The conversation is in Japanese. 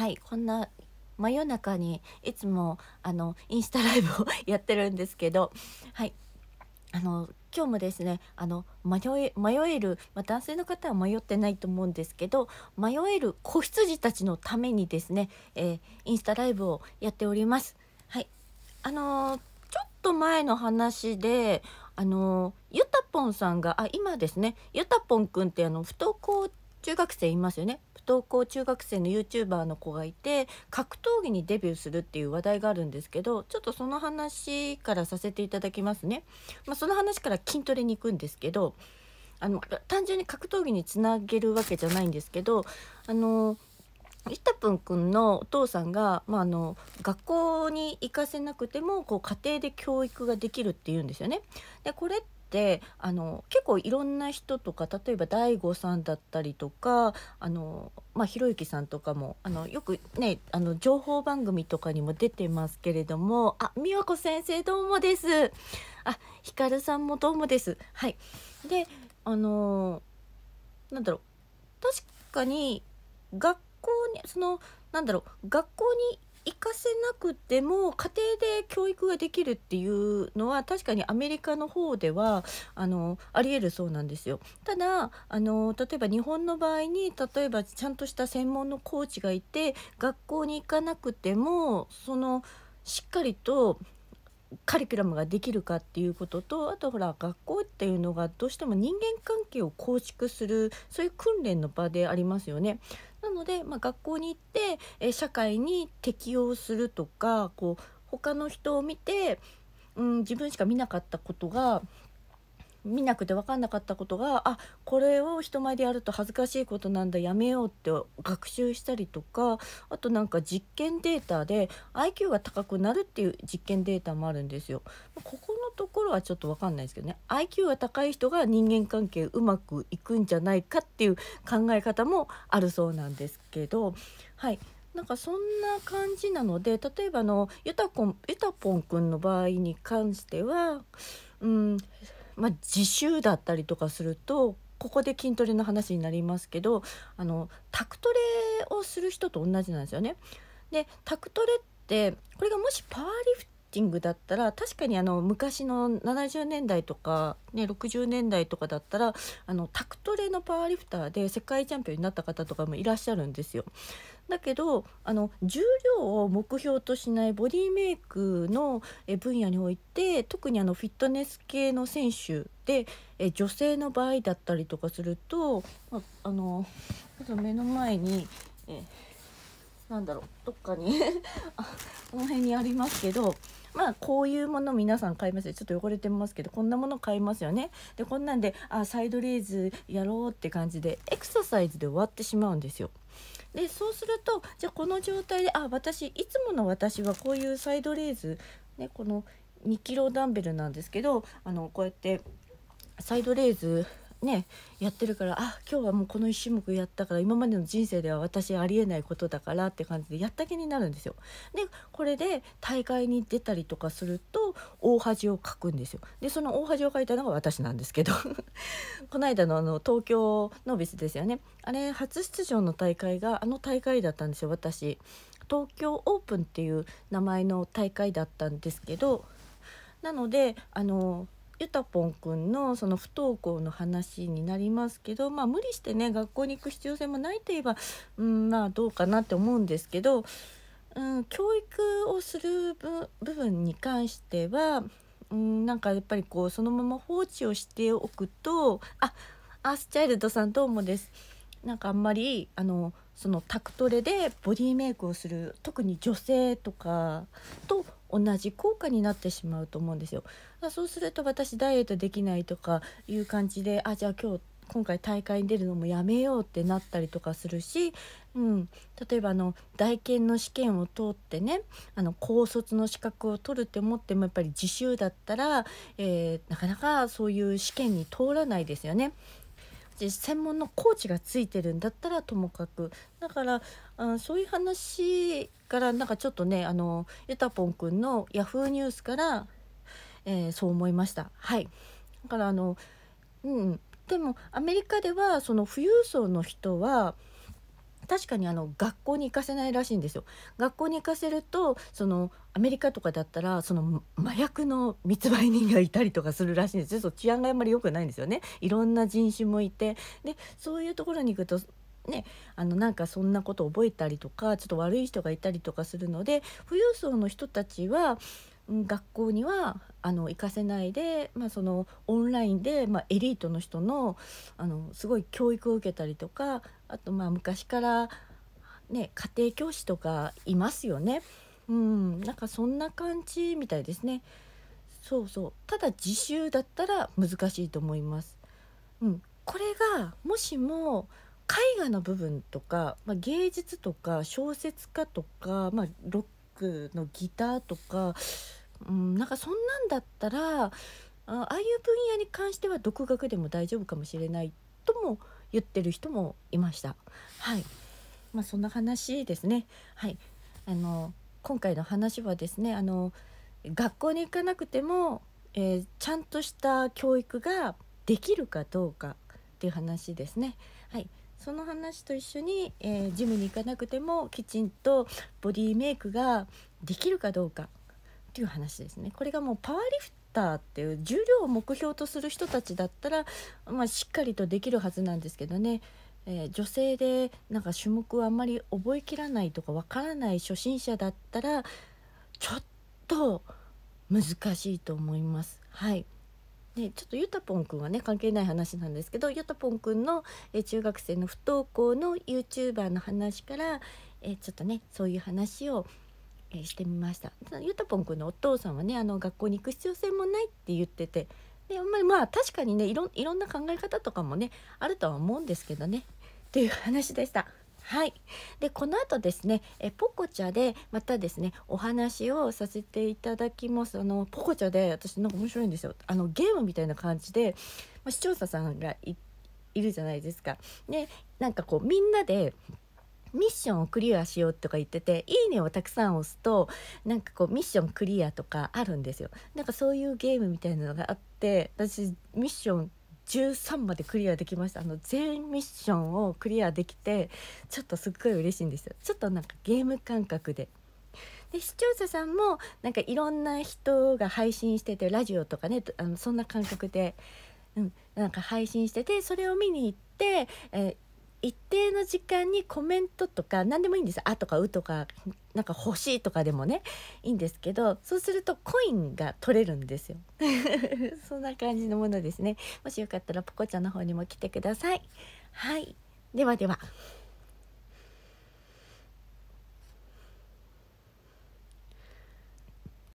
はいこんな真夜中にいつもあのインスタライブをやってるんですけどはいあの今日もですねあの迷え迷える、まあ、男性の方は迷ってないと思うんですけど迷える子羊たちのためにですね、えー、インスタライブをやっております。はい、あのー、ちょっと前の話であのゆたぽんさんがあ今ですねゆたぽんくんってあの不登校中学生いますよね登校中学生の YouTuber の子がいて格闘技にデビューするっていう話題があるんですけどちょっとその話からさせていただきますね。まあ、その話から筋トレに行くんですけどあの単純に格闘技につなげるわけじゃないんですけどあのいたぷんくんのお父さんが、まあ、あの学校に行かせなくてもこう家庭で教育ができるっていうんですよね。でこれっってあの結構いろんな人とか例えば DAIGO さんだったりとかあの、まあ、ひろゆきさんとかもあのよくねあの情報番組とかにも出てますけれどもあ美和子先生どうもですあひかるさんもどうもですはいであのなんだろう確かに学校にそのなんだろう学校に行かせなくても家庭で教育ができるっていうのは確かにアメリカの方ではあのありえるそうなんですよ。ただあの例えば日本の場合に例えばちゃんとした専門のコーチがいて学校に行かなくてもそのしっかりとカリキュラムができるかっていうこととあとほら学校っていうのがどうしても人間関係を構築するそういう訓練の場でありますよね。ので、まあ、学校に行って、え社会に適応するとかこう他の人を見て、うん、自分しか見なかったことが見なくて分かんなかったことがあこれを人前でやると恥ずかしいことなんだやめようって学習したりとかあとなんか実験データで IQ が高くなるっていう実験データもあるんですよ。ここところはちょっと分かんないですけどね IQ が高い人が人間関係うまくいくんじゃないかっていう考え方もあるそうなんですけどはいなんかそんな感じなので例えばのゆたこゆたぽんくんの場合に関しては、うんまあ、自習だったりとかするとここで筋トレの話になりますけどあのタクトレをする人と同じなんですよね。でタクトレってこれがもしパワーリフティングだったら確かにあの昔の70年代とか、ね、60年代とかだったらあのタクトレのパワーリフターで世界チャンピオンになった方とかもいらっしゃるんですよ。だけどあの重量を目標としないボディメイクの分野において特にあのフィットネス系の選手で女性の場合だったりとかすると、まあの目の前に。えなんだろうどっかにこの辺にありますけどまあこういうもの皆さん買いますよちょっと汚れてますけどこんなもの買いますよねでこんなんであサイドレイズやろうって感じでエクササイズで終わってしまうんですよ。でそうするとじゃあこの状態であ私いつもの私はこういうサイドレイズ、ね、この2キロダンベルなんですけどあのこうやってサイドレイズねやってるからあ今日はもうこの1種目やったから今までの人生では私ありえないことだからって感じでやった気になるんですよ。でこれで大会に出たりとかすると大恥をかくんですよ。でその大恥をかいたのが私なんですけど この間のあの東京ノービスですよねあれ初出場の大会があの大会だったんですよ私。東京オープンっていう名前の大会だったんですけどなのであのゆたぽんくんのその不登校の話になりますけど、まあ、無理してね学校に行く必要性もないといえば、うん、まあどうかなって思うんですけど、うん、教育をする部分に関しては、うん、なんかやっぱりこうそのまま放置をしておくとあアースチャイルドさんどうもです。なんかあんまりあのそのタクトレでボディメイクをする特に女性とかと同じ効果になってしまうと思うんですよ。そうすると私ダイエットできないとかいう感じであじゃあ今日今回大会に出るのもやめようってなったりとかするし、うん、例えばあの大研の試験を通ってねあの高卒の資格を取るって思ってもやっぱり自習だったら、えー、なかなかそういう試験に通らないですよね。チ専門のコーチがついてるんだったらともかくだからあそういう話からなんかちょっとねあのゆたぽんくんのヤフーニュースから、えー、そう思いましたはいだからあのうんでもアメリカではその富裕層の人は確かにあの学校に行かせないらしいんですよ。学校に行かせるとそのアメリカとかだったらその麻薬の密売人がいたりとかするらしいんですよ。治安があんまり良くないんですよね。いろんな人種もいてでそういうところに行くとね、あのなんかそんなこと覚えたりとかちょっと悪い人がいたりとかするので富裕層の人たちは学校にはあの行かせないで、まあ、そのオンラインで、まあ、エリートの人のあのすごい教育を受けたりとかあとまあ昔から、ね、家庭教師とかいますよね。うん、なんかそんな感じみたいですね。そうそうただ自習だったら難しいと思います。うん、これがもしも絵画の部分とか、まあ、芸術とか小説家とか、まあ、ロックのギターとか、うん、なんかそんなんだったらあああいう分野に関しては独学でも大丈夫かもしれないとも言ってる人もいました。はいまあ、そんな話ですね、はい、あの今回の話はですねあの学校に行かなくても、えー、ちゃんとした教育ができるかどうかっていう話ですね。はい、その話と一緒に、えー、ジムに行かなくてもきちんとボディメイクができるかどうかっていう話ですね。これがもうパワーリフターっていう重量を目標とする人たちだったら、まあ、しっかりとできるはずなんですけどね。えー、女性でなんか種目をあんまり覚えきらないとかわからない初心者だったらちょっと難しいと思います。はいね、ちょっとゆたぽんくんはね関係ない話なんですけどゆたぽんくんの、え中学生の不登校の YouTuber の話から、えちょっとねそういう話を、えしてみましたゆたぽんくんのお父さんはねあの学校に行く必要性もないって言っててでまあ確かにねいろいろんな考え方とかもねあるとは思うんですけどねという話でした。はい、でこの後ですねえポコチャでまたですねお話をさせていただきますあのポコチャで私なんか面白いんですよあのゲームみたいな感じで、まあ、視聴者さんがいるじゃないですか。でなんかこうみんなでミッションをクリアしようとか言ってて「いいね」をたくさん押すとなんかこうミッションクリアとかあるんですよ。なんかそういうゲームみたいなのがあって私ミッション13までクリアできましたあの全ミッションをクリアできてちょっとすっごい嬉しいんですよちょっとなんかゲーム感覚で。で視聴者さんもなんかいろんな人が配信しててラジオとかねあのそんな感覚で、うん、なんか配信しててそれを見に行って、えー一定の時間にコメントとか何でもいいんです「あ」とか「う」とかなんか「欲しい」とかでもねいいんですけどそうするとコインが取れるんですよ そんな感じのものですねもしよかったらポコちゃんの方にも来てくださいはいではでは。